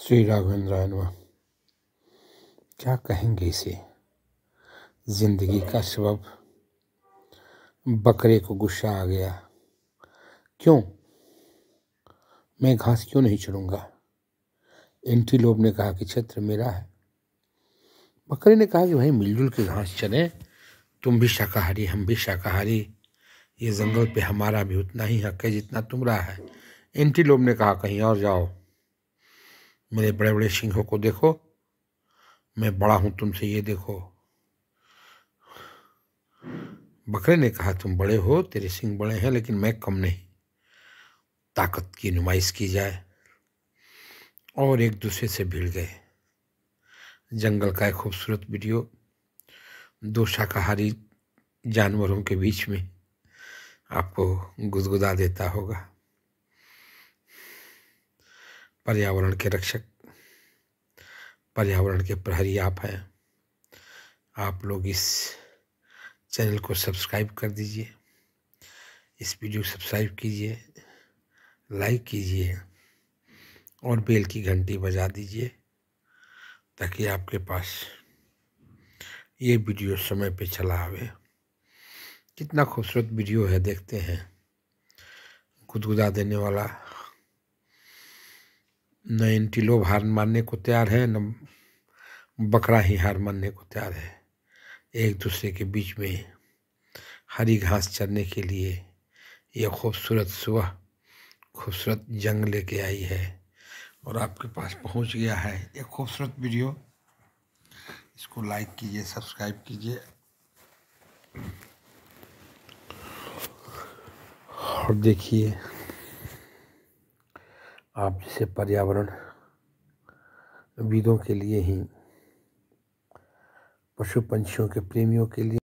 श्री राघवेंद्र नमः क्या कहेंगे इसे जिंदगी का सबब बकरे को गुस्सा आ गया क्यों मैं घास क्यों नहीं चढ़ूँगा लोब ने कहा कि क्षेत्र मेरा है बकरे ने कहा कि भाई मिलजुल के घास चले तुम भी शाकाहारी हम भी शाकाहारी ये जंगल पे हमारा भी उतना ही हक है जितना तुम्हारा है लोब ने कहा कहीं और जाओ मेरे बड़े बड़े सिंहों को देखो मैं बड़ा हूं तुमसे ये देखो बकरे ने कहा तुम बड़े हो तेरे सिंह बड़े हैं लेकिन मैं कम नहीं ताकत की नुमाइश की जाए और एक दूसरे से भिड़ गए जंगल का एक खूबसूरत वीडियो दो शाकाहारी जानवरों के बीच में आपको गुदगुदा देता होगा पर्यावरण के रक्षक पर्यावरण के प्रहरी आप हैं आप लोग इस चैनल को सब्सक्राइब कर दीजिए इस वीडियो को सब्सक्राइब कीजिए लाइक कीजिए और बेल की घंटी बजा दीजिए ताकि आपके पास ये वीडियो समय पे चला आवे कितना खूबसूरत वीडियो है देखते हैं गुदगुदा देने वाला न एंटी लोग हार मानने को तैयार है न बकरा ही हार मानने को तैयार है एक दूसरे के बीच में हरी घास चरने के लिए यह खूबसूरत सुबह खूबसूरत जंग लेके आई है और आपके पास पहुंच गया है एक खूबसूरत वीडियो इसको लाइक कीजिए सब्सक्राइब कीजिए और देखिए आप जैसे पर्यावरण विदों के लिए ही पशु पंछियों के प्रेमियों के लिए